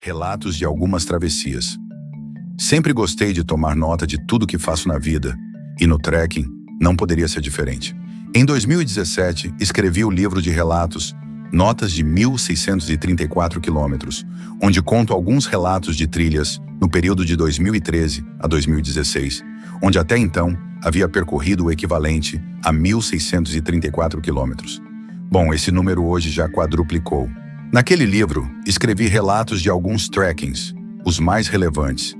relatos de algumas travessias. Sempre gostei de tomar nota de tudo que faço na vida, e no trekking não poderia ser diferente. Em 2017, escrevi o livro de relatos Notas de 1.634 quilômetros, onde conto alguns relatos de trilhas no período de 2013 a 2016, onde até então havia percorrido o equivalente a 1.634 quilômetros. Bom, esse número hoje já quadruplicou. Naquele livro, escrevi relatos de alguns trekkings, os mais relevantes,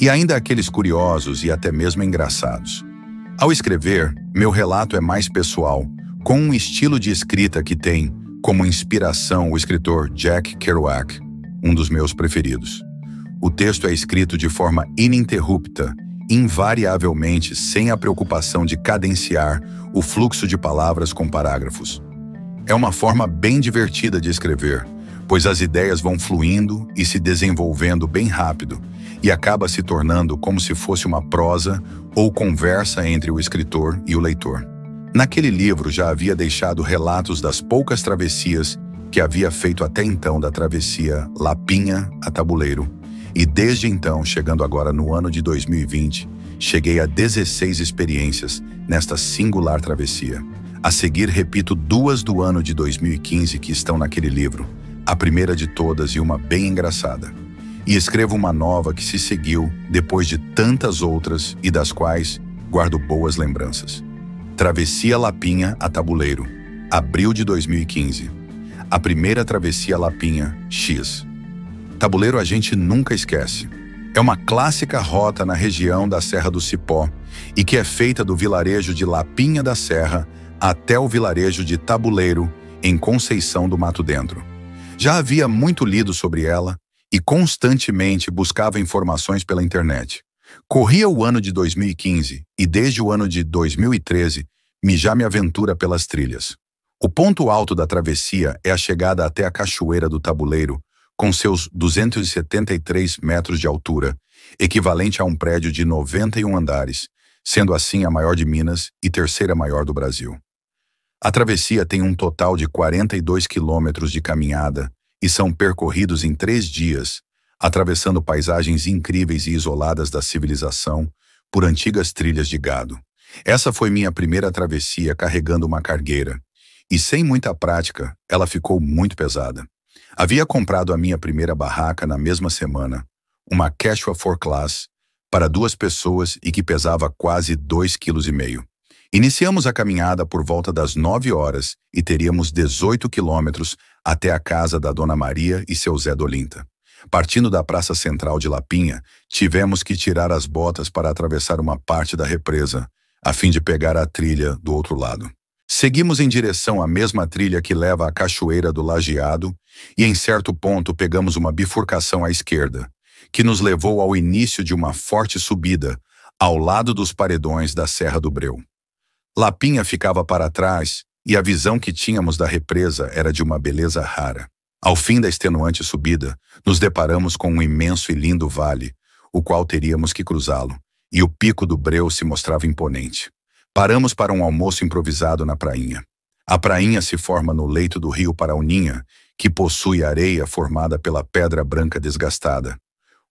e ainda aqueles curiosos e até mesmo engraçados. Ao escrever, meu relato é mais pessoal, com um estilo de escrita que tem, como inspiração, o escritor Jack Kerouac, um dos meus preferidos. O texto é escrito de forma ininterrupta, invariavelmente, sem a preocupação de cadenciar o fluxo de palavras com parágrafos. É uma forma bem divertida de escrever, pois as ideias vão fluindo e se desenvolvendo bem rápido, e acaba se tornando como se fosse uma prosa ou conversa entre o escritor e o leitor. Naquele livro já havia deixado relatos das poucas travessias que havia feito até então da travessia Lapinha a Tabuleiro. E desde então, chegando agora no ano de 2020, cheguei a 16 experiências nesta singular travessia. A seguir, repito duas do ano de 2015 que estão naquele livro, a primeira de todas e uma bem engraçada e escrevo uma nova que se seguiu depois de tantas outras e das quais guardo boas lembranças. Travessia Lapinha a Tabuleiro, abril de 2015. A primeira travessia Lapinha X. Tabuleiro a gente nunca esquece. É uma clássica rota na região da Serra do Cipó e que é feita do vilarejo de Lapinha da Serra até o vilarejo de Tabuleiro, em Conceição do Mato Dentro. Já havia muito lido sobre ela e constantemente buscava informações pela internet. Corria o ano de 2015 e desde o ano de 2013 me já me aventura pelas trilhas. O ponto alto da travessia é a chegada até a Cachoeira do Tabuleiro, com seus 273 metros de altura, equivalente a um prédio de 91 andares, sendo assim a maior de Minas e terceira maior do Brasil. A travessia tem um total de 42 quilômetros de caminhada, e são percorridos em três dias, atravessando paisagens incríveis e isoladas da civilização por antigas trilhas de gado. Essa foi minha primeira travessia carregando uma cargueira, e sem muita prática, ela ficou muito pesada. Havia comprado a minha primeira barraca na mesma semana, uma Quechua 4 Class, para duas pessoas e que pesava quase 2,5 kg. Iniciamos a caminhada por volta das 9 horas e teríamos 18 quilômetros até a casa da Dona Maria e seu Zé Dolinta. Partindo da Praça Central de Lapinha, tivemos que tirar as botas para atravessar uma parte da represa, a fim de pegar a trilha do outro lado. Seguimos em direção à mesma trilha que leva à Cachoeira do Lajeado e, em certo ponto, pegamos uma bifurcação à esquerda, que nos levou ao início de uma forte subida, ao lado dos paredões da Serra do Breu. Lapinha ficava para trás e a visão que tínhamos da represa era de uma beleza rara. Ao fim da extenuante subida, nos deparamos com um imenso e lindo vale, o qual teríamos que cruzá-lo, e o pico do breu se mostrava imponente. Paramos para um almoço improvisado na prainha. A prainha se forma no leito do rio Parauninha, que possui areia formada pela pedra branca desgastada.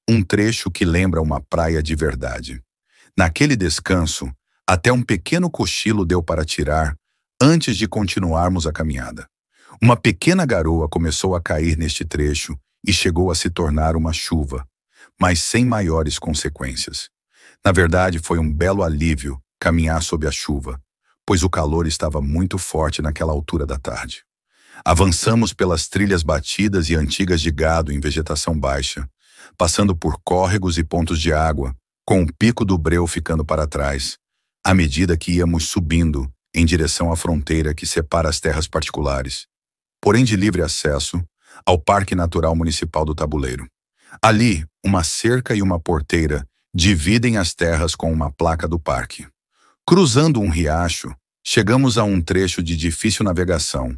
Um trecho que lembra uma praia de verdade. Naquele descanso, até um pequeno cochilo deu para tirar antes de continuarmos a caminhada. Uma pequena garoa começou a cair neste trecho e chegou a se tornar uma chuva, mas sem maiores consequências. Na verdade, foi um belo alívio caminhar sob a chuva, pois o calor estava muito forte naquela altura da tarde. Avançamos pelas trilhas batidas e antigas de gado em vegetação baixa, passando por córregos e pontos de água, com o pico do breu ficando para trás, à medida que íamos subindo em direção à fronteira que separa as terras particulares, porém de livre acesso, ao Parque Natural Municipal do Tabuleiro. Ali, uma cerca e uma porteira dividem as terras com uma placa do parque. Cruzando um riacho, chegamos a um trecho de difícil navegação,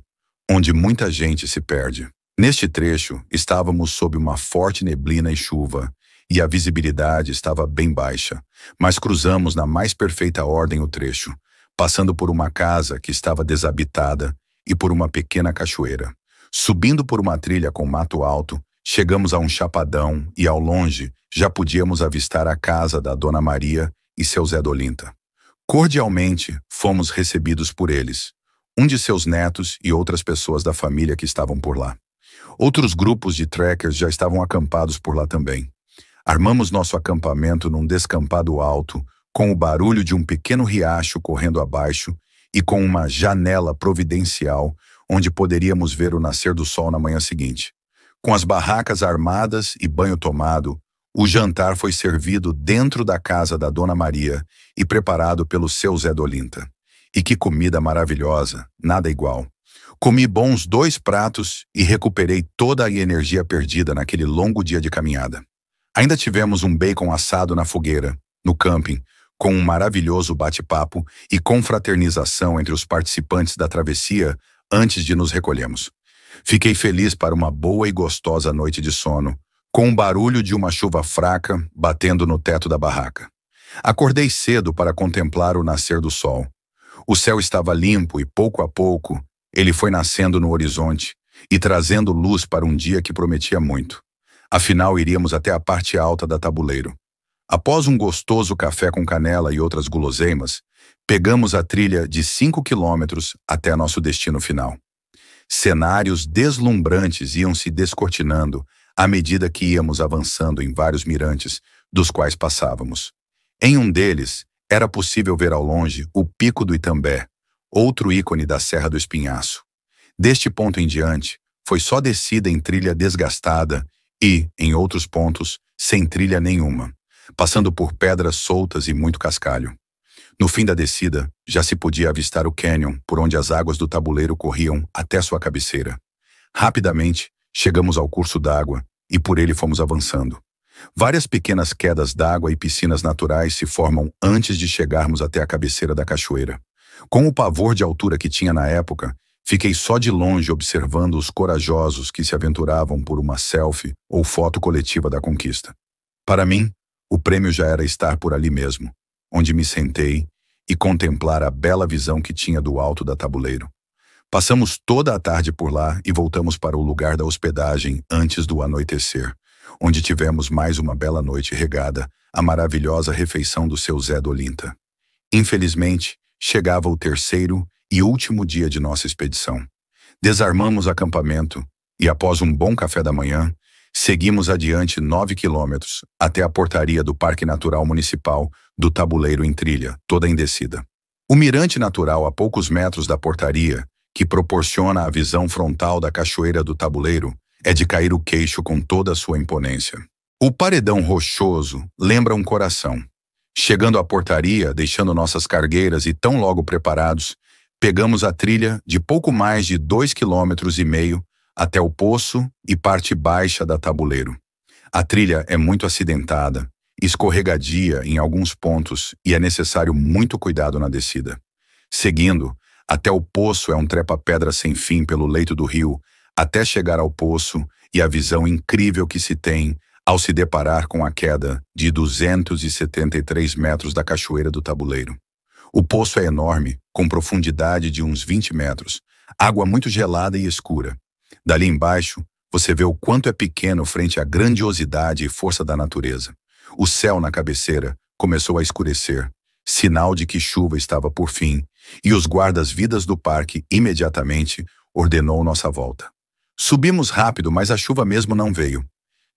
onde muita gente se perde. Neste trecho, estávamos sob uma forte neblina e chuva, e a visibilidade estava bem baixa, mas cruzamos na mais perfeita ordem o trecho, passando por uma casa que estava desabitada e por uma pequena cachoeira. Subindo por uma trilha com mato alto, chegamos a um chapadão e, ao longe, já podíamos avistar a casa da Dona Maria e seu Zé Dolinta. Cordialmente fomos recebidos por eles, um de seus netos e outras pessoas da família que estavam por lá. Outros grupos de trekkers já estavam acampados por lá também. Armamos nosso acampamento num descampado alto, com o barulho de um pequeno riacho correndo abaixo e com uma janela providencial onde poderíamos ver o nascer do sol na manhã seguinte. Com as barracas armadas e banho tomado, o jantar foi servido dentro da casa da Dona Maria e preparado pelo seu Zé Dolinta. E que comida maravilhosa, nada igual. Comi bons dois pratos e recuperei toda a energia perdida naquele longo dia de caminhada. Ainda tivemos um bacon assado na fogueira, no camping, com um maravilhoso bate-papo e confraternização entre os participantes da travessia antes de nos recolhermos. Fiquei feliz para uma boa e gostosa noite de sono, com o barulho de uma chuva fraca batendo no teto da barraca. Acordei cedo para contemplar o nascer do sol. O céu estava limpo e, pouco a pouco, ele foi nascendo no horizonte e trazendo luz para um dia que prometia muito. Afinal, iríamos até a parte alta da tabuleiro. Após um gostoso café com canela e outras guloseimas, pegamos a trilha de 5 quilômetros até nosso destino final. Cenários deslumbrantes iam se descortinando à medida que íamos avançando em vários mirantes, dos quais passávamos. Em um deles, era possível ver ao longe o Pico do Itambé, outro ícone da Serra do Espinhaço. Deste ponto em diante, foi só descida em trilha desgastada e, em outros pontos, sem trilha nenhuma, passando por pedras soltas e muito cascalho. No fim da descida, já se podia avistar o canyon por onde as águas do tabuleiro corriam até sua cabeceira. Rapidamente, chegamos ao curso d'água e por ele fomos avançando. Várias pequenas quedas d'água e piscinas naturais se formam antes de chegarmos até a cabeceira da cachoeira. Com o pavor de altura que tinha na época, Fiquei só de longe observando os corajosos que se aventuravam por uma selfie ou foto coletiva da conquista. Para mim, o prêmio já era estar por ali mesmo, onde me sentei e contemplar a bela visão que tinha do alto da tabuleiro. Passamos toda a tarde por lá e voltamos para o lugar da hospedagem antes do anoitecer, onde tivemos mais uma bela noite regada à maravilhosa refeição do seu Zé Dolinta. Infelizmente, chegava o terceiro e último dia de nossa expedição. Desarmamos acampamento e, após um bom café da manhã, seguimos adiante 9 quilômetros até a portaria do Parque Natural Municipal do Tabuleiro em Trilha, toda em descida. O mirante natural a poucos metros da portaria, que proporciona a visão frontal da Cachoeira do Tabuleiro, é de cair o queixo com toda a sua imponência. O paredão rochoso lembra um coração. Chegando à portaria, deixando nossas cargueiras e tão logo preparados, Pegamos a trilha de pouco mais de dois quilômetros e meio até o poço e parte baixa da Tabuleiro. A trilha é muito acidentada, escorregadia em alguns pontos e é necessário muito cuidado na descida. Seguindo, até o poço é um trepa-pedra sem fim pelo leito do rio, até chegar ao poço e a visão incrível que se tem ao se deparar com a queda de 273 metros da Cachoeira do Tabuleiro. O poço é enorme, com profundidade de uns 20 metros, água muito gelada e escura. Dali embaixo, você vê o quanto é pequeno frente à grandiosidade e força da natureza. O céu na cabeceira começou a escurecer, sinal de que chuva estava por fim, e os guardas-vidas do parque imediatamente ordenou nossa volta. Subimos rápido, mas a chuva mesmo não veio.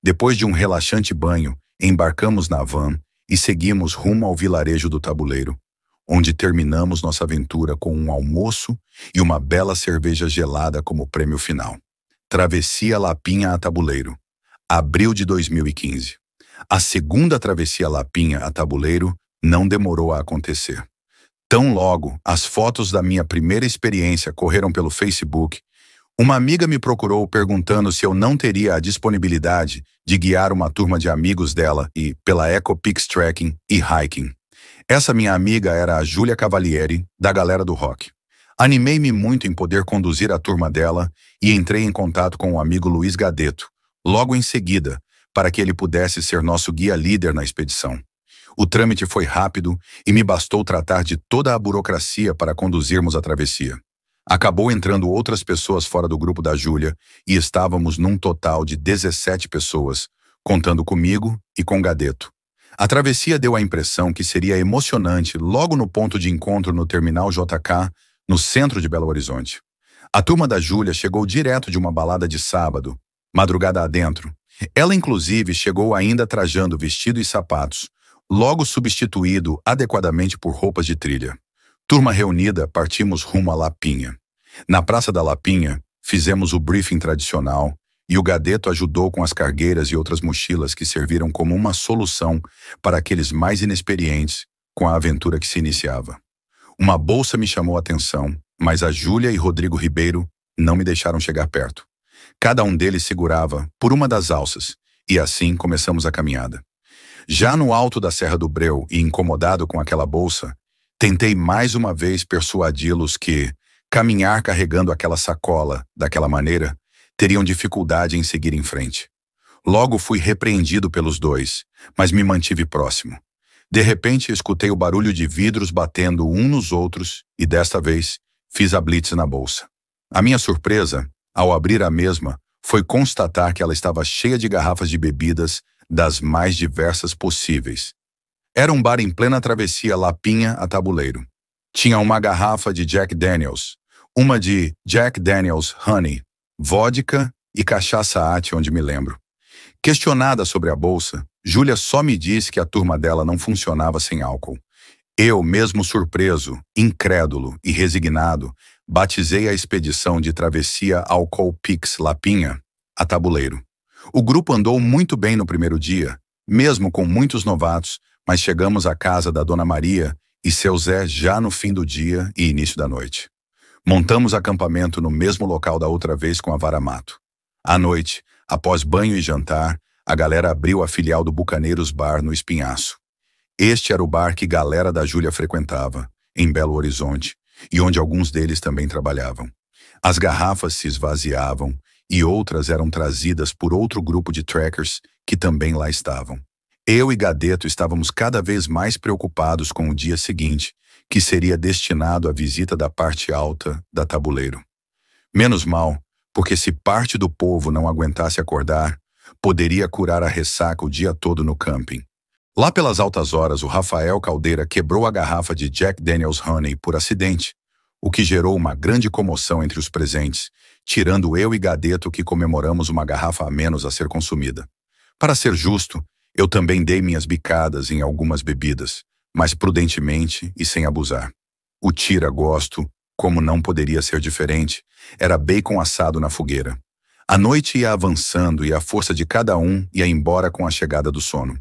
Depois de um relaxante banho, embarcamos na van e seguimos rumo ao vilarejo do tabuleiro onde terminamos nossa aventura com um almoço e uma bela cerveja gelada como prêmio final. Travessia Lapinha a Tabuleiro, abril de 2015. A segunda travessia Lapinha a Tabuleiro não demorou a acontecer. Tão logo as fotos da minha primeira experiência correram pelo Facebook, uma amiga me procurou perguntando se eu não teria a disponibilidade de guiar uma turma de amigos dela e pela Ecopix Trekking e Hiking. Essa minha amiga era a Júlia Cavalieri, da Galera do Rock. Animei-me muito em poder conduzir a turma dela e entrei em contato com o amigo Luiz Gadeto, logo em seguida, para que ele pudesse ser nosso guia líder na expedição. O trâmite foi rápido e me bastou tratar de toda a burocracia para conduzirmos a travessia. Acabou entrando outras pessoas fora do grupo da Júlia e estávamos num total de 17 pessoas, contando comigo e com Gadeto. A travessia deu a impressão que seria emocionante logo no ponto de encontro no terminal JK, no centro de Belo Horizonte. A turma da Júlia chegou direto de uma balada de sábado, madrugada adentro. Ela, inclusive, chegou ainda trajando vestido e sapatos, logo substituído adequadamente por roupas de trilha. Turma reunida, partimos rumo à Lapinha. Na Praça da Lapinha, fizemos o briefing tradicional, e o Gadeto ajudou com as cargueiras e outras mochilas que serviram como uma solução para aqueles mais inexperientes com a aventura que se iniciava. Uma bolsa me chamou a atenção, mas a Júlia e Rodrigo Ribeiro não me deixaram chegar perto. Cada um deles segurava por uma das alças, e assim começamos a caminhada. Já no alto da Serra do Breu e incomodado com aquela bolsa, tentei mais uma vez persuadi-los que caminhar carregando aquela sacola daquela maneira teriam dificuldade em seguir em frente. Logo fui repreendido pelos dois, mas me mantive próximo. De repente, escutei o barulho de vidros batendo um nos outros e, desta vez, fiz a blitz na bolsa. A minha surpresa, ao abrir a mesma, foi constatar que ela estava cheia de garrafas de bebidas das mais diversas possíveis. Era um bar em plena travessia Lapinha a Tabuleiro. Tinha uma garrafa de Jack Daniels, uma de Jack Daniels Honey, vodka e cachaça ate onde me lembro. Questionada sobre a bolsa, Júlia só me disse que a turma dela não funcionava sem álcool. Eu, mesmo surpreso, incrédulo e resignado, batizei a expedição de travessia Alcool Pix Lapinha a tabuleiro. O grupo andou muito bem no primeiro dia, mesmo com muitos novatos, mas chegamos à casa da Dona Maria e seu Zé já no fim do dia e início da noite. Montamos acampamento no mesmo local da outra vez com a Varamato. À noite, após banho e jantar, a galera abriu a filial do Bucaneiros Bar no Espinhaço. Este era o bar que galera da Júlia frequentava, em Belo Horizonte, e onde alguns deles também trabalhavam. As garrafas se esvaziavam e outras eram trazidas por outro grupo de trackers que também lá estavam. Eu e Gadeto estávamos cada vez mais preocupados com o dia seguinte que seria destinado à visita da parte alta da tabuleiro. Menos mal, porque se parte do povo não aguentasse acordar, poderia curar a ressaca o dia todo no camping. Lá pelas altas horas, o Rafael Caldeira quebrou a garrafa de Jack Daniels Honey por acidente, o que gerou uma grande comoção entre os presentes, tirando eu e Gadeto que comemoramos uma garrafa a menos a ser consumida. Para ser justo, eu também dei minhas bicadas em algumas bebidas, mas prudentemente e sem abusar. O tira-gosto, como não poderia ser diferente, era bacon assado na fogueira. A noite ia avançando e a força de cada um ia embora com a chegada do sono.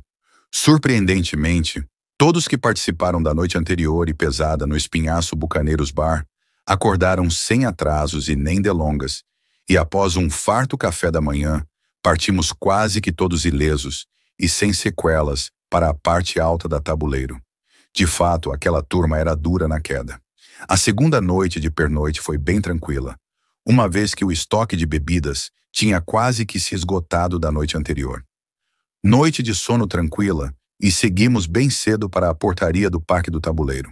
Surpreendentemente, todos que participaram da noite anterior e pesada no espinhaço Bucaneiros Bar acordaram sem atrasos e nem delongas, e após um farto café da manhã, partimos quase que todos ilesos e sem sequelas para a parte alta da tabuleiro. De fato, aquela turma era dura na queda. A segunda noite de pernoite foi bem tranquila, uma vez que o estoque de bebidas tinha quase que se esgotado da noite anterior. Noite de sono tranquila e seguimos bem cedo para a portaria do Parque do Tabuleiro.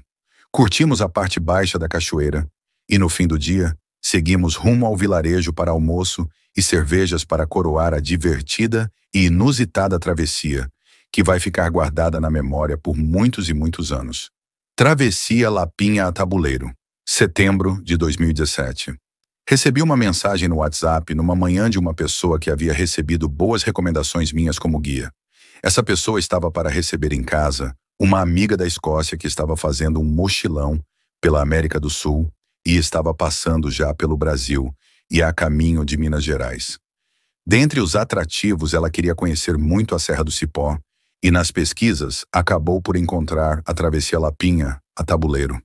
Curtimos a parte baixa da cachoeira e, no fim do dia, seguimos rumo ao vilarejo para almoço e cervejas para coroar a divertida e inusitada travessia que vai ficar guardada na memória por muitos e muitos anos. Travessia Lapinha a Tabuleiro, setembro de 2017. Recebi uma mensagem no WhatsApp numa manhã de uma pessoa que havia recebido boas recomendações minhas como guia. Essa pessoa estava para receber em casa uma amiga da Escócia que estava fazendo um mochilão pela América do Sul e estava passando já pelo Brasil e a caminho de Minas Gerais. Dentre os atrativos, ela queria conhecer muito a Serra do Cipó e nas pesquisas acabou por encontrar a travessia Lapinha, a Tabuleiro.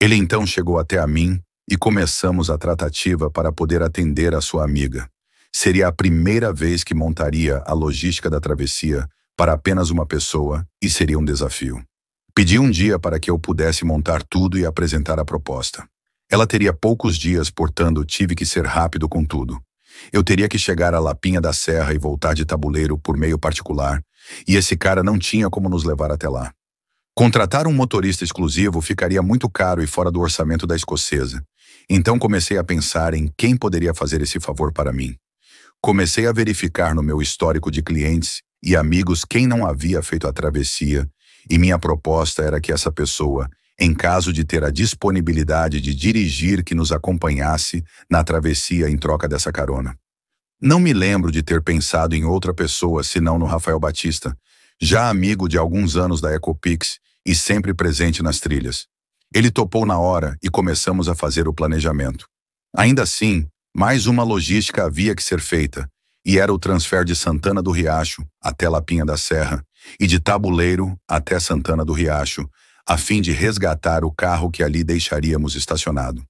Ele então chegou até a mim e começamos a tratativa para poder atender a sua amiga. Seria a primeira vez que montaria a logística da travessia para apenas uma pessoa e seria um desafio. Pedi um dia para que eu pudesse montar tudo e apresentar a proposta. Ela teria poucos dias, portanto, tive que ser rápido com tudo. Eu teria que chegar a Lapinha da Serra e voltar de tabuleiro por meio particular, e esse cara não tinha como nos levar até lá. Contratar um motorista exclusivo ficaria muito caro e fora do orçamento da escocesa. Então comecei a pensar em quem poderia fazer esse favor para mim. Comecei a verificar no meu histórico de clientes e amigos quem não havia feito a travessia, e minha proposta era que essa pessoa em caso de ter a disponibilidade de dirigir que nos acompanhasse na travessia em troca dessa carona. Não me lembro de ter pensado em outra pessoa senão no Rafael Batista, já amigo de alguns anos da Ecopix e sempre presente nas trilhas. Ele topou na hora e começamos a fazer o planejamento. Ainda assim, mais uma logística havia que ser feita, e era o transfer de Santana do Riacho até Lapinha da Serra e de Tabuleiro até Santana do Riacho, a fim de resgatar o carro que ali deixaríamos estacionado.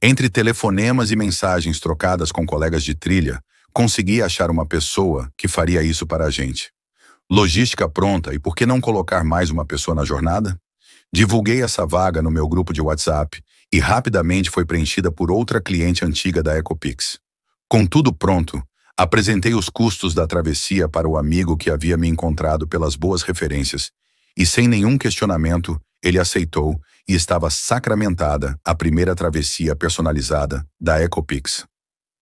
Entre telefonemas e mensagens trocadas com colegas de trilha, consegui achar uma pessoa que faria isso para a gente. Logística pronta e por que não colocar mais uma pessoa na jornada? Divulguei essa vaga no meu grupo de WhatsApp e rapidamente foi preenchida por outra cliente antiga da Ecopix. Com tudo pronto, apresentei os custos da travessia para o amigo que havia me encontrado pelas boas referências e, sem nenhum questionamento, ele aceitou e estava sacramentada a primeira travessia personalizada da Ecopix.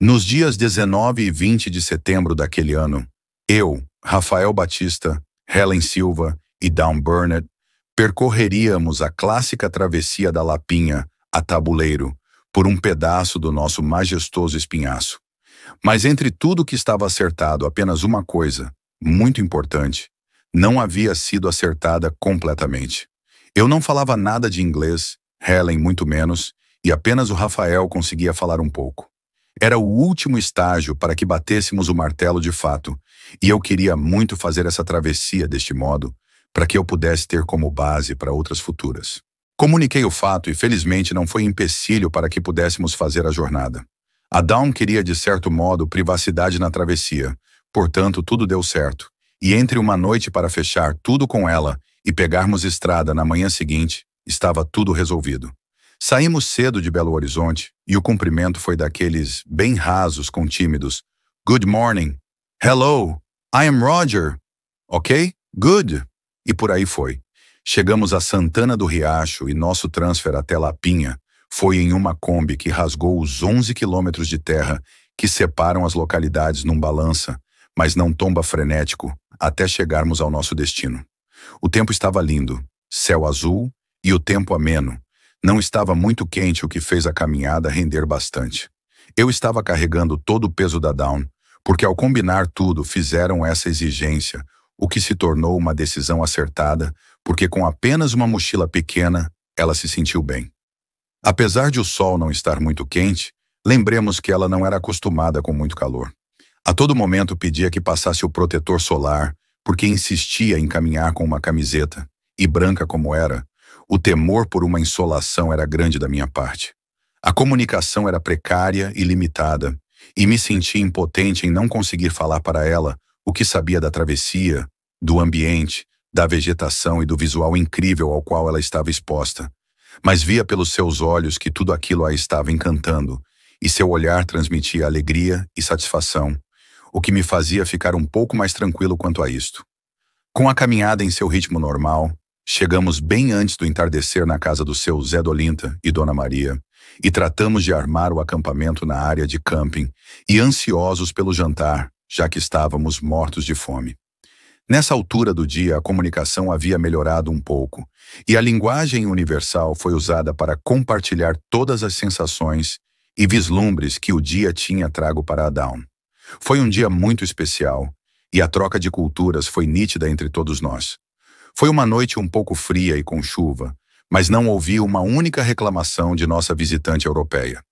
Nos dias 19 e 20 de setembro daquele ano, eu, Rafael Batista, Helen Silva e Down Burnett percorreríamos a clássica travessia da Lapinha a Tabuleiro por um pedaço do nosso majestoso espinhaço. Mas entre tudo que estava acertado, apenas uma coisa, muito importante, não havia sido acertada completamente. Eu não falava nada de inglês, Helen muito menos, e apenas o Rafael conseguia falar um pouco. Era o último estágio para que batêssemos o martelo de fato, e eu queria muito fazer essa travessia deste modo, para que eu pudesse ter como base para outras futuras. Comuniquei o fato e felizmente não foi empecilho para que pudéssemos fazer a jornada. Adão queria, de certo modo, privacidade na travessia, portanto tudo deu certo. E entre uma noite para fechar tudo com ela e pegarmos estrada na manhã seguinte, estava tudo resolvido. Saímos cedo de Belo Horizonte e o cumprimento foi daqueles bem rasos com tímidos. Good morning. Hello. I am Roger. Ok? Good. E por aí foi. Chegamos a Santana do Riacho e nosso transfer até Lapinha foi em uma Kombi que rasgou os 11 quilômetros de terra que separam as localidades num balança, mas não tomba frenético, até chegarmos ao nosso destino. O tempo estava lindo, céu azul e o tempo ameno. Não estava muito quente, o que fez a caminhada render bastante. Eu estava carregando todo o peso da Down, porque ao combinar tudo fizeram essa exigência, o que se tornou uma decisão acertada, porque com apenas uma mochila pequena, ela se sentiu bem. Apesar de o sol não estar muito quente, lembremos que ela não era acostumada com muito calor. A todo momento pedia que passasse o protetor solar, porque insistia em caminhar com uma camiseta, e branca como era, o temor por uma insolação era grande da minha parte. A comunicação era precária e limitada, e me sentia impotente em não conseguir falar para ela o que sabia da travessia, do ambiente, da vegetação e do visual incrível ao qual ela estava exposta. Mas via pelos seus olhos que tudo aquilo a estava encantando, e seu olhar transmitia alegria e satisfação, o que me fazia ficar um pouco mais tranquilo quanto a isto. Com a caminhada em seu ritmo normal, chegamos bem antes do entardecer na casa do seu Zé Dolinta e Dona Maria, e tratamos de armar o acampamento na área de camping e ansiosos pelo jantar, já que estávamos mortos de fome. Nessa altura do dia, a comunicação havia melhorado um pouco, e a linguagem universal foi usada para compartilhar todas as sensações e vislumbres que o dia tinha trago para Adão. Foi um dia muito especial e a troca de culturas foi nítida entre todos nós. Foi uma noite um pouco fria e com chuva, mas não ouvi uma única reclamação de nossa visitante europeia.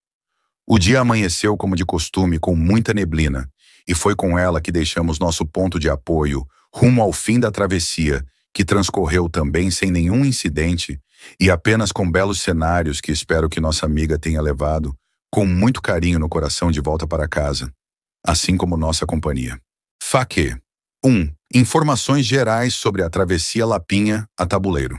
O dia amanheceu como de costume com muita neblina, e foi com ela que deixamos nosso ponto de apoio rumo ao fim da travessia, que transcorreu também sem nenhum incidente e apenas com belos cenários que espero que nossa amiga tenha levado com muito carinho no coração de volta para casa assim como nossa companhia. FAQ 1. Informações gerais sobre a travessia Lapinha a Tabuleiro.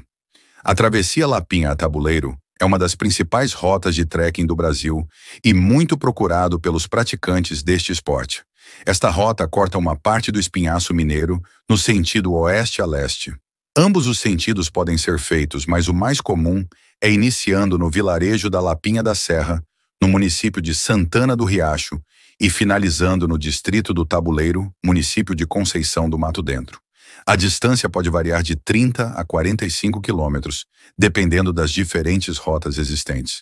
A travessia Lapinha a Tabuleiro é uma das principais rotas de trekking do Brasil e muito procurado pelos praticantes deste esporte. Esta rota corta uma parte do Espinhaço Mineiro no sentido oeste a leste. Ambos os sentidos podem ser feitos, mas o mais comum é iniciando no vilarejo da Lapinha da Serra, no município de Santana do Riacho, e finalizando no distrito do Tabuleiro, município de Conceição do Mato Dentro. A distância pode variar de 30 a 45 quilômetros, dependendo das diferentes rotas existentes.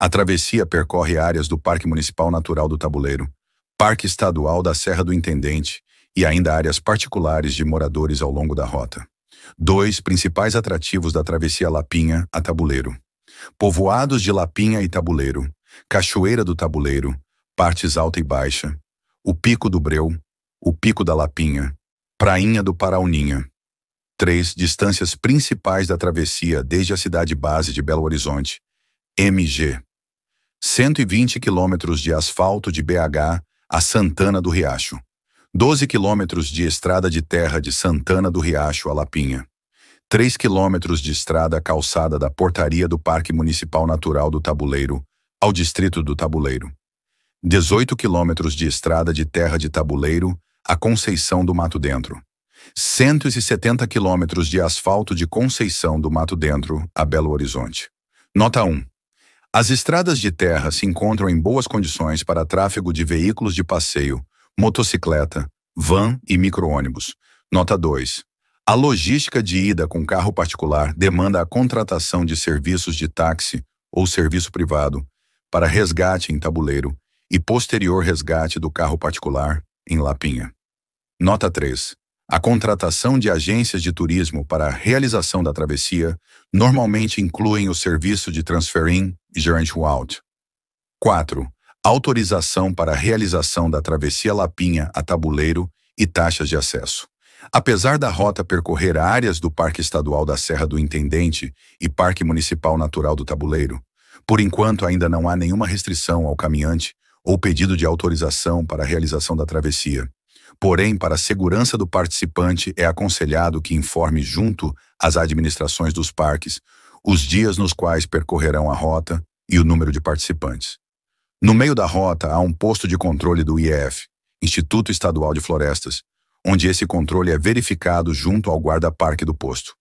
A travessia percorre áreas do Parque Municipal Natural do Tabuleiro, Parque Estadual da Serra do Intendente e ainda áreas particulares de moradores ao longo da rota. Dois principais atrativos da travessia Lapinha a Tabuleiro. Povoados de Lapinha e Tabuleiro, Cachoeira do Tabuleiro, partes alta e baixa, o Pico do Breu, o Pico da Lapinha, Prainha do Parauninha. 3. Distâncias principais da travessia desde a cidade base de Belo Horizonte, MG. 120 quilômetros de asfalto de BH a Santana do Riacho. 12 quilômetros de estrada de terra de Santana do Riacho a Lapinha. 3 quilômetros de estrada calçada da portaria do Parque Municipal Natural do Tabuleiro ao Distrito do Tabuleiro. 18 quilômetros de estrada de terra de tabuleiro a Conceição do Mato Dentro. 170 quilômetros de asfalto de Conceição do Mato Dentro a Belo Horizonte. Nota 1. As estradas de terra se encontram em boas condições para tráfego de veículos de passeio, motocicleta, van e micro-ônibus. Nota 2. A logística de ida com carro particular demanda a contratação de serviços de táxi ou serviço privado para resgate em tabuleiro e posterior resgate do carro particular em Lapinha. Nota 3. A contratação de agências de turismo para a realização da travessia normalmente incluem o serviço de transfer-in e journey-out. 4. Autorização para a realização da travessia Lapinha a Tabuleiro e taxas de acesso. Apesar da rota percorrer áreas do Parque Estadual da Serra do Intendente e Parque Municipal Natural do Tabuleiro, por enquanto ainda não há nenhuma restrição ao caminhante ou pedido de autorização para a realização da travessia. Porém, para a segurança do participante, é aconselhado que informe junto às administrações dos parques os dias nos quais percorrerão a rota e o número de participantes. No meio da rota há um posto de controle do IEF, Instituto Estadual de Florestas, onde esse controle é verificado junto ao guarda-parque do posto.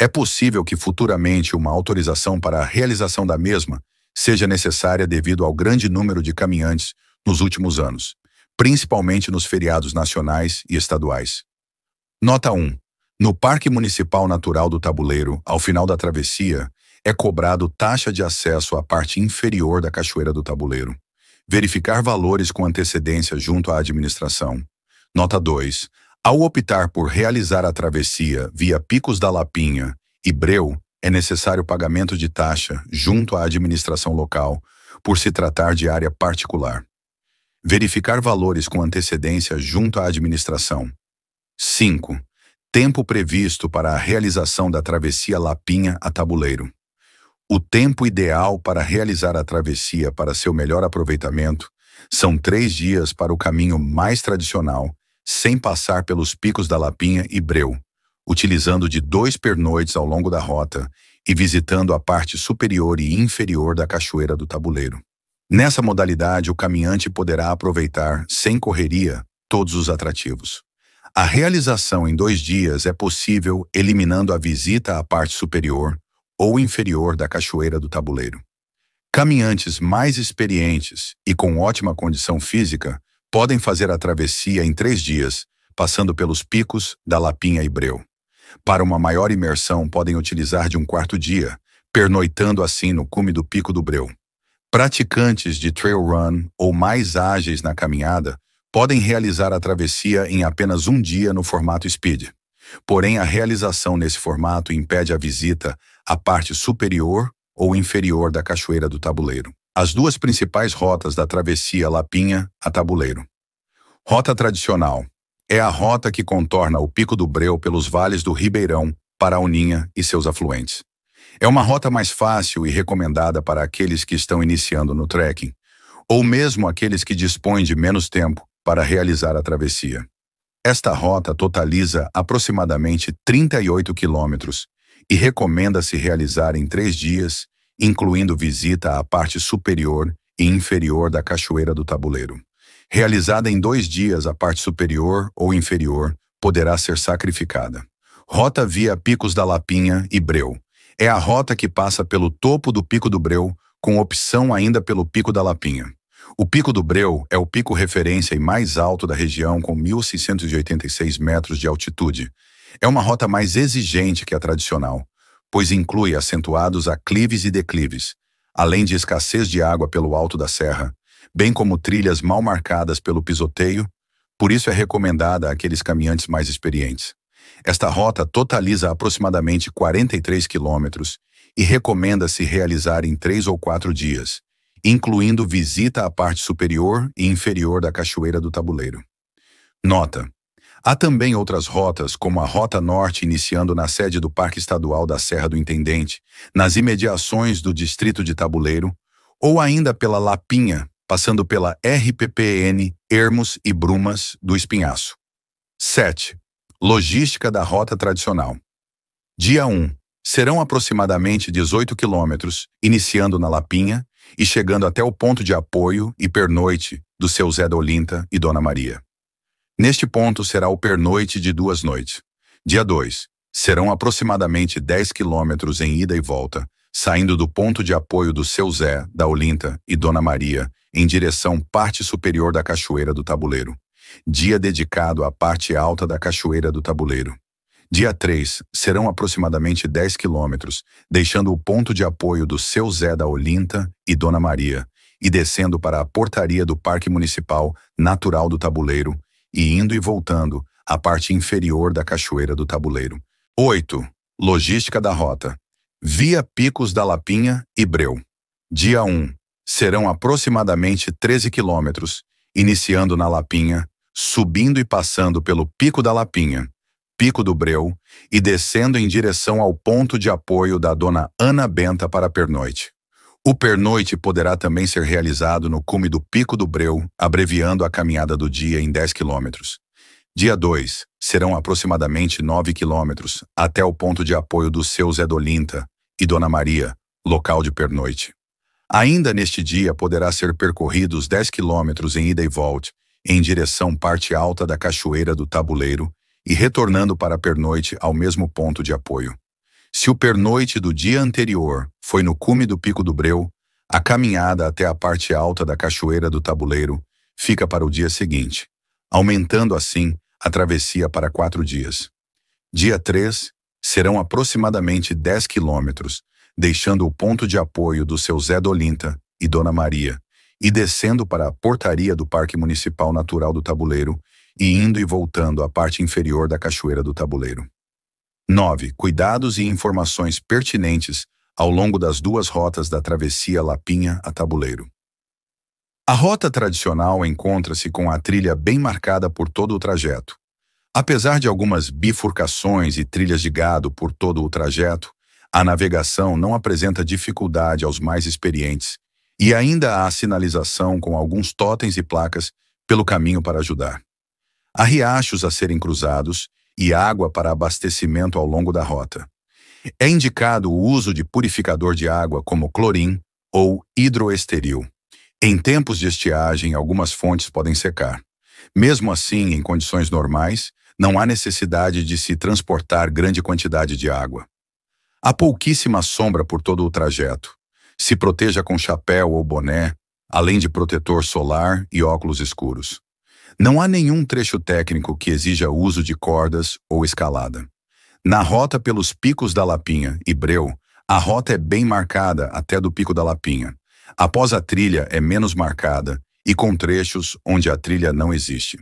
É possível que futuramente uma autorização para a realização da mesma seja necessária devido ao grande número de caminhantes nos últimos anos, principalmente nos feriados nacionais e estaduais. Nota 1. No Parque Municipal Natural do Tabuleiro, ao final da travessia, é cobrado taxa de acesso à parte inferior da Cachoeira do Tabuleiro. Verificar valores com antecedência junto à administração. Nota 2. Ao optar por realizar a travessia via Picos da Lapinha e Breu, é necessário o pagamento de taxa junto à administração local, por se tratar de área particular. Verificar valores com antecedência junto à administração. 5. Tempo previsto para a realização da travessia Lapinha a Tabuleiro. O tempo ideal para realizar a travessia para seu melhor aproveitamento são três dias para o caminho mais tradicional, sem passar pelos picos da Lapinha e Breu, utilizando de dois pernoites ao longo da rota e visitando a parte superior e inferior da Cachoeira do Tabuleiro. Nessa modalidade, o caminhante poderá aproveitar, sem correria, todos os atrativos. A realização em dois dias é possível eliminando a visita à parte superior ou inferior da Cachoeira do Tabuleiro. Caminhantes mais experientes e com ótima condição física podem fazer a travessia em três dias, passando pelos picos da Lapinha e Breu. Para uma maior imersão, podem utilizar de um quarto dia, pernoitando assim no cume do Pico do Breu. Praticantes de trail run ou mais ágeis na caminhada podem realizar a travessia em apenas um dia no formato speed. Porém, a realização nesse formato impede a visita à parte superior ou inferior da Cachoeira do Tabuleiro. As duas principais rotas da travessia Lapinha a Tabuleiro. Rota tradicional, é a rota que contorna o Pico do Breu pelos vales do Ribeirão, Uninha e seus afluentes. É uma rota mais fácil e recomendada para aqueles que estão iniciando no trekking, ou mesmo aqueles que dispõem de menos tempo para realizar a travessia. Esta rota totaliza aproximadamente 38 quilômetros e recomenda-se realizar em três dias, incluindo visita à parte superior e inferior da Cachoeira do Tabuleiro. Realizada em dois dias, a parte superior ou inferior poderá ser sacrificada. Rota via Picos da Lapinha e Breu. É a rota que passa pelo topo do Pico do Breu, com opção ainda pelo Pico da Lapinha. O Pico do Breu é o pico referência e mais alto da região, com 1.686 metros de altitude. É uma rota mais exigente que a tradicional, pois inclui acentuados aclives e declives, além de escassez de água pelo alto da serra, bem como trilhas mal marcadas pelo pisoteio, por isso é recomendada àqueles caminhantes mais experientes. Esta rota totaliza aproximadamente 43 quilômetros e recomenda-se realizar em três ou quatro dias, incluindo visita à parte superior e inferior da Cachoeira do Tabuleiro. Nota: Há também outras rotas, como a Rota Norte, iniciando na sede do Parque Estadual da Serra do Intendente, nas imediações do Distrito de Tabuleiro, ou ainda pela Lapinha, passando pela RPPN, Ermos e Brumas do Espinhaço. 7. Logística da rota tradicional. Dia 1. Serão aproximadamente 18 quilômetros, iniciando na Lapinha e chegando até o ponto de apoio e pernoite do seu Zé Dolinta e Dona Maria. Neste ponto será o pernoite de duas noites. Dia 2. Serão aproximadamente 10 quilômetros em ida e volta, saindo do ponto de apoio do seu Zé, da Olinta e Dona Maria em direção parte superior da Cachoeira do Tabuleiro. Dia dedicado à parte alta da Cachoeira do Tabuleiro. Dia 3 serão aproximadamente 10 quilômetros, deixando o ponto de apoio do seu Zé da Olinta e Dona Maria, e descendo para a portaria do Parque Municipal Natural do Tabuleiro, e indo e voltando à parte inferior da Cachoeira do Tabuleiro. 8. Logística da rota. Via Picos da Lapinha e Breu. Dia 1 serão aproximadamente 13 quilômetros, iniciando na Lapinha, subindo e passando pelo Pico da Lapinha, Pico do Breu e descendo em direção ao ponto de apoio da Dona Ana Benta para pernoite. O pernoite poderá também ser realizado no cume do Pico do Breu, abreviando a caminhada do dia em 10 quilômetros. Dia 2, serão aproximadamente 9 quilômetros até o ponto de apoio do seu Zé Dolinta e Dona Maria, local de pernoite. Ainda neste dia poderá ser percorridos 10 quilômetros em ida e volta, em direção parte alta da Cachoeira do Tabuleiro e retornando para a pernoite ao mesmo ponto de apoio. Se o pernoite do dia anterior foi no cume do Pico do Breu, a caminhada até a parte alta da Cachoeira do Tabuleiro fica para o dia seguinte, aumentando assim a travessia para quatro dias. Dia 3 serão aproximadamente 10 quilômetros, deixando o ponto de apoio do seu Zé Dolinta e Dona Maria, e descendo para a portaria do Parque Municipal Natural do Tabuleiro e indo e voltando à parte inferior da Cachoeira do Tabuleiro. 9. Cuidados e informações pertinentes ao longo das duas rotas da travessia Lapinha a Tabuleiro. A rota tradicional encontra-se com a trilha bem marcada por todo o trajeto. Apesar de algumas bifurcações e trilhas de gado por todo o trajeto, a navegação não apresenta dificuldade aos mais experientes e ainda há sinalização com alguns totens e placas pelo caminho para ajudar. Há riachos a serem cruzados e água para abastecimento ao longo da rota. É indicado o uso de purificador de água como clorim ou hidroesteril. Em tempos de estiagem, algumas fontes podem secar. Mesmo assim, em condições normais, não há necessidade de se transportar grande quantidade de água. Há pouquíssima sombra por todo o trajeto. Se proteja com chapéu ou boné, além de protetor solar e óculos escuros. Não há nenhum trecho técnico que exija uso de cordas ou escalada. Na rota pelos picos da Lapinha e Breu, a rota é bem marcada até do pico da Lapinha. Após a trilha é menos marcada e com trechos onde a trilha não existe.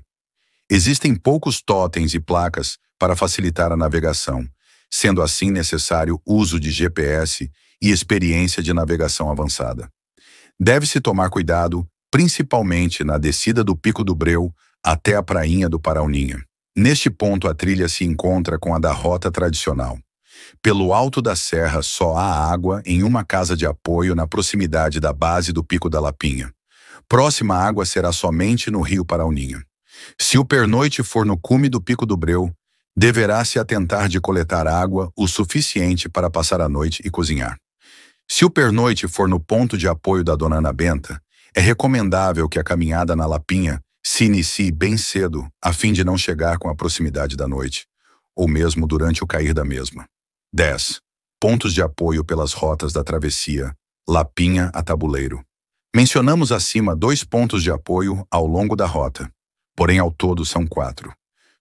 Existem poucos totens e placas para facilitar a navegação, sendo assim necessário uso de GPS e experiência de navegação avançada. Deve-se tomar cuidado, principalmente na descida do Pico do Breu até a prainha do Parauninha. Neste ponto, a trilha se encontra com a da rota tradicional. Pelo alto da serra só há água em uma casa de apoio na proximidade da base do Pico da Lapinha. Próxima água será somente no Rio Parauninha. Se o pernoite for no cume do Pico do Breu, deverá se atentar de coletar água o suficiente para passar a noite e cozinhar. Se o pernoite for no ponto de apoio da dona Ana Benta, é recomendável que a caminhada na Lapinha se inicie bem cedo, a fim de não chegar com a proximidade da noite, ou mesmo durante o cair da mesma. 10. Pontos de apoio pelas rotas da travessia, Lapinha a Tabuleiro. Mencionamos acima dois pontos de apoio ao longo da rota, porém ao todo são quatro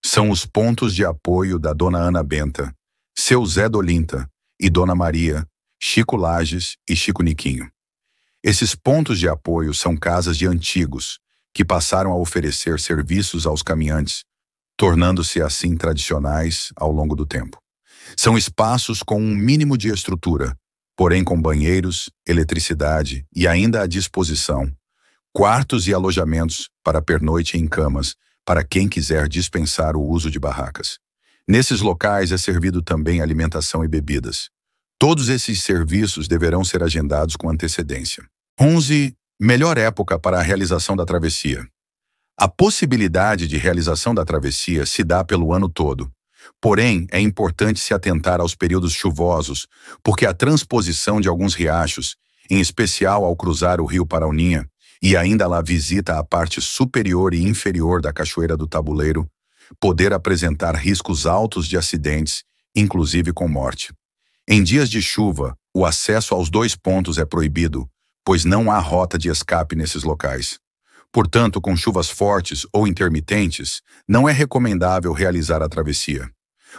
são os pontos de apoio da Dona Ana Benta, seu Zé Dolinta e Dona Maria, Chico Lages e Chico Niquinho. Esses pontos de apoio são casas de antigos, que passaram a oferecer serviços aos caminhantes, tornando-se assim tradicionais ao longo do tempo. São espaços com um mínimo de estrutura, porém com banheiros, eletricidade e ainda à disposição, quartos e alojamentos para pernoite em camas para quem quiser dispensar o uso de barracas. Nesses locais é servido também alimentação e bebidas. Todos esses serviços deverão ser agendados com antecedência. 11. Melhor época para a realização da travessia. A possibilidade de realização da travessia se dá pelo ano todo. Porém, é importante se atentar aos períodos chuvosos, porque a transposição de alguns riachos, em especial ao cruzar o rio Parauninha, e ainda lá visita a parte superior e inferior da Cachoeira do Tabuleiro, poder apresentar riscos altos de acidentes, inclusive com morte. Em dias de chuva, o acesso aos dois pontos é proibido, pois não há rota de escape nesses locais. Portanto, com chuvas fortes ou intermitentes, não é recomendável realizar a travessia,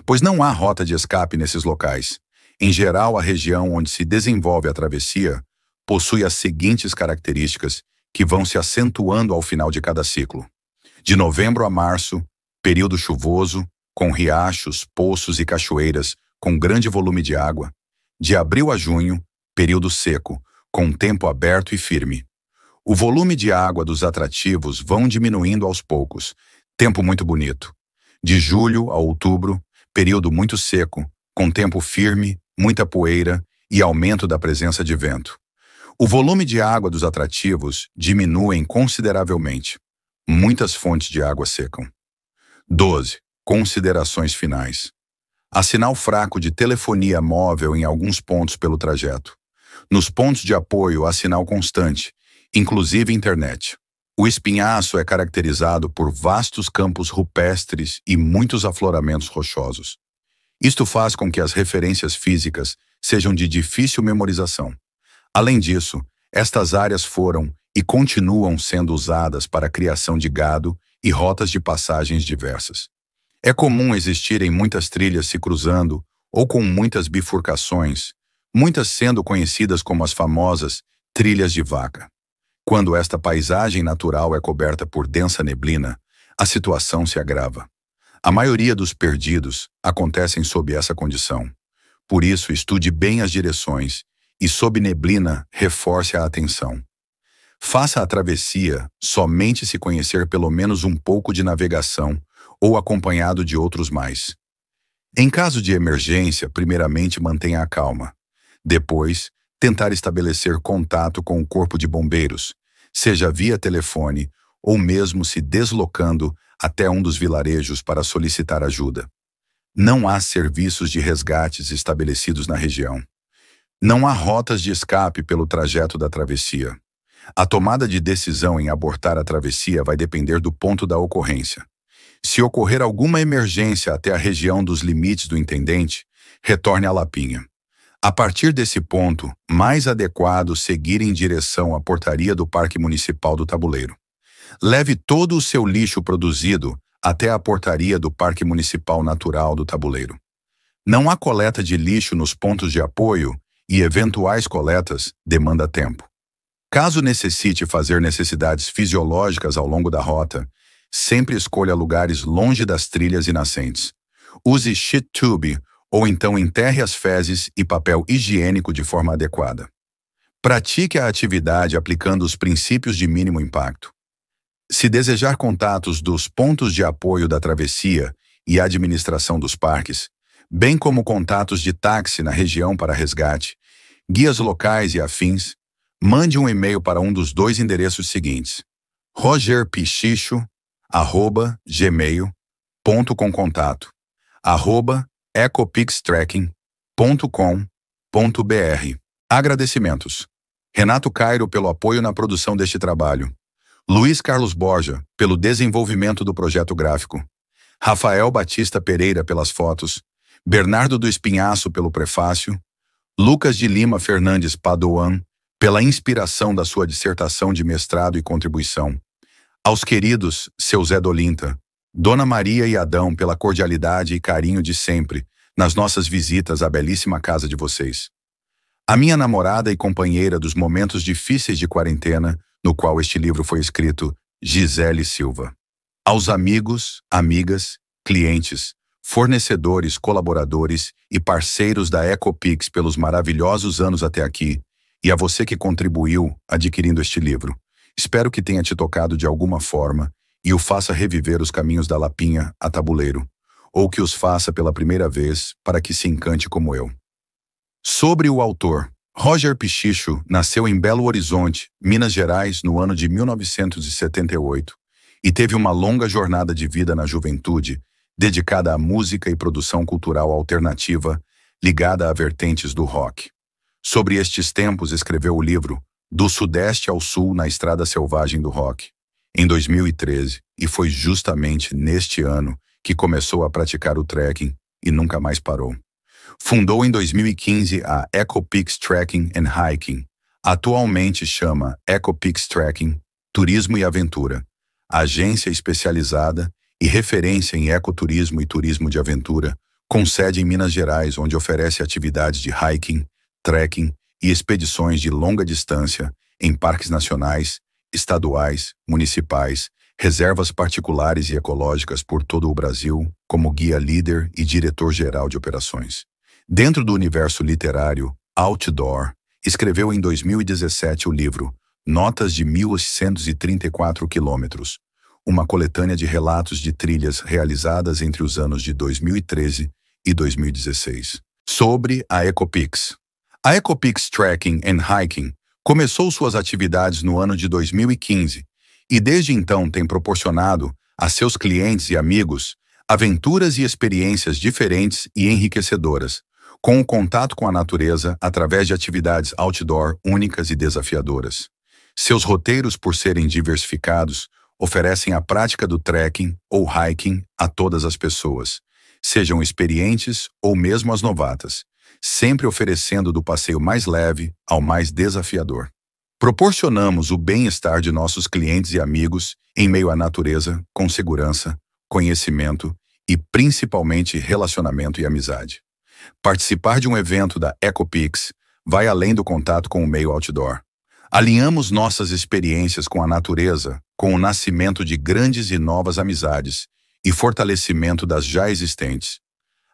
pois não há rota de escape nesses locais. Em geral, a região onde se desenvolve a travessia possui as seguintes características que vão se acentuando ao final de cada ciclo. De novembro a março, período chuvoso, com riachos, poços e cachoeiras, com grande volume de água. De abril a junho, período seco, com tempo aberto e firme. O volume de água dos atrativos vão diminuindo aos poucos. Tempo muito bonito. De julho a outubro, período muito seco, com tempo firme, muita poeira e aumento da presença de vento. O volume de água dos atrativos diminuem consideravelmente. Muitas fontes de água secam. 12. Considerações finais. Há sinal fraco de telefonia móvel em alguns pontos pelo trajeto. Nos pontos de apoio há sinal constante, inclusive internet. O espinhaço é caracterizado por vastos campos rupestres e muitos afloramentos rochosos. Isto faz com que as referências físicas sejam de difícil memorização. Além disso, estas áreas foram e continuam sendo usadas para a criação de gado e rotas de passagens diversas. É comum existirem muitas trilhas se cruzando ou com muitas bifurcações, muitas sendo conhecidas como as famosas trilhas de vaca. Quando esta paisagem natural é coberta por densa neblina, a situação se agrava. A maioria dos perdidos acontecem sob essa condição. Por isso, estude bem as direções e sob neblina reforce a atenção. Faça a travessia somente se conhecer pelo menos um pouco de navegação ou acompanhado de outros mais. Em caso de emergência, primeiramente mantenha a calma. Depois, tentar estabelecer contato com o corpo de bombeiros, seja via telefone ou mesmo se deslocando até um dos vilarejos para solicitar ajuda. Não há serviços de resgates estabelecidos na região. Não há rotas de escape pelo trajeto da travessia. A tomada de decisão em abortar a travessia vai depender do ponto da ocorrência. Se ocorrer alguma emergência até a região dos limites do intendente, retorne à Lapinha. A partir desse ponto, mais adequado seguir em direção à portaria do Parque Municipal do Tabuleiro. Leve todo o seu lixo produzido até a portaria do Parque Municipal Natural do Tabuleiro. Não há coleta de lixo nos pontos de apoio e eventuais coletas demanda tempo. Caso necessite fazer necessidades fisiológicas ao longo da rota, sempre escolha lugares longe das trilhas e nascentes. Use shit tube ou então enterre as fezes e papel higiênico de forma adequada. Pratique a atividade aplicando os princípios de mínimo impacto. Se desejar contatos dos pontos de apoio da travessia e administração dos parques, bem como contatos de táxi na região para resgate, guias locais e afins, mande um e-mail para um dos dois endereços seguintes: rogerpichicho@gmail.com contato arroba ecopixtracking.com.br. Agradecimentos. Renato Cairo pelo apoio na produção deste trabalho. Luiz Carlos Borja pelo desenvolvimento do projeto gráfico. Rafael Batista Pereira pelas fotos. Bernardo do Espinhaço pelo prefácio, Lucas de Lima Fernandes Padoan pela inspiração da sua dissertação de mestrado e contribuição, aos queridos seu Zé Dolinta, Dona Maria e Adão pela cordialidade e carinho de sempre nas nossas visitas à belíssima casa de vocês. A minha namorada e companheira dos momentos difíceis de quarentena, no qual este livro foi escrito, Gisele Silva. Aos amigos, amigas, clientes, fornecedores, colaboradores e parceiros da EcoPix pelos maravilhosos anos até aqui e a você que contribuiu adquirindo este livro. Espero que tenha te tocado de alguma forma e o faça reviver os caminhos da Lapinha a Tabuleiro, ou que os faça pela primeira vez para que se encante como eu. Sobre o autor, Roger Pichicho nasceu em Belo Horizonte, Minas Gerais, no ano de 1978 e teve uma longa jornada de vida na juventude dedicada à música e produção cultural alternativa, ligada a vertentes do rock. Sobre estes tempos escreveu o livro Do Sudeste ao Sul na Estrada Selvagem do Rock, em 2013, e foi justamente neste ano que começou a praticar o trekking e nunca mais parou. Fundou em 2015 a Echo Peaks Trekking and Hiking. Atualmente chama Echo Peaks Trekking Turismo e Aventura, agência especializada e referência em ecoturismo e turismo de aventura, com sede em Minas Gerais, onde oferece atividades de hiking, trekking e expedições de longa distância em parques nacionais, estaduais, municipais, reservas particulares e ecológicas por todo o Brasil, como guia líder e diretor-geral de operações. Dentro do universo literário, Outdoor, escreveu em 2017 o livro Notas de 1834 quilômetros, uma coletânea de relatos de trilhas realizadas entre os anos de 2013 e 2016. Sobre a Ecopix. A Ecopix Trekking and Hiking começou suas atividades no ano de 2015 e desde então tem proporcionado a seus clientes e amigos aventuras e experiências diferentes e enriquecedoras, com o contato com a natureza através de atividades outdoor únicas e desafiadoras. Seus roteiros, por serem diversificados, oferecem a prática do trekking ou hiking a todas as pessoas, sejam experientes ou mesmo as novatas, sempre oferecendo do passeio mais leve ao mais desafiador. Proporcionamos o bem-estar de nossos clientes e amigos em meio à natureza com segurança, conhecimento e principalmente relacionamento e amizade. Participar de um evento da EcoPix vai além do contato com o meio outdoor. Alinhamos nossas experiências com a natureza com o nascimento de grandes e novas amizades e fortalecimento das já existentes.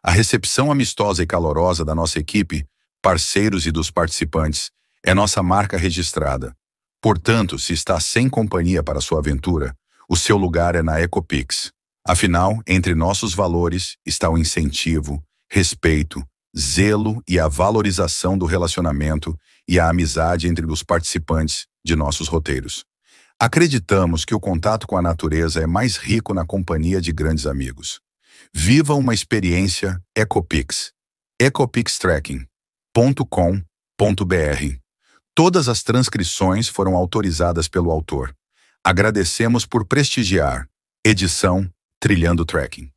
A recepção amistosa e calorosa da nossa equipe, parceiros e dos participantes, é nossa marca registrada. Portanto, se está sem companhia para sua aventura, o seu lugar é na Ecopix. Afinal, entre nossos valores está o incentivo, respeito, zelo e a valorização do relacionamento e a amizade entre os participantes de nossos roteiros. Acreditamos que o contato com a natureza é mais rico na companhia de grandes amigos. Viva uma experiência Ecopix. ecopixtracking.com.br Todas as transcrições foram autorizadas pelo autor. Agradecemos por prestigiar. Edição Trilhando Tracking.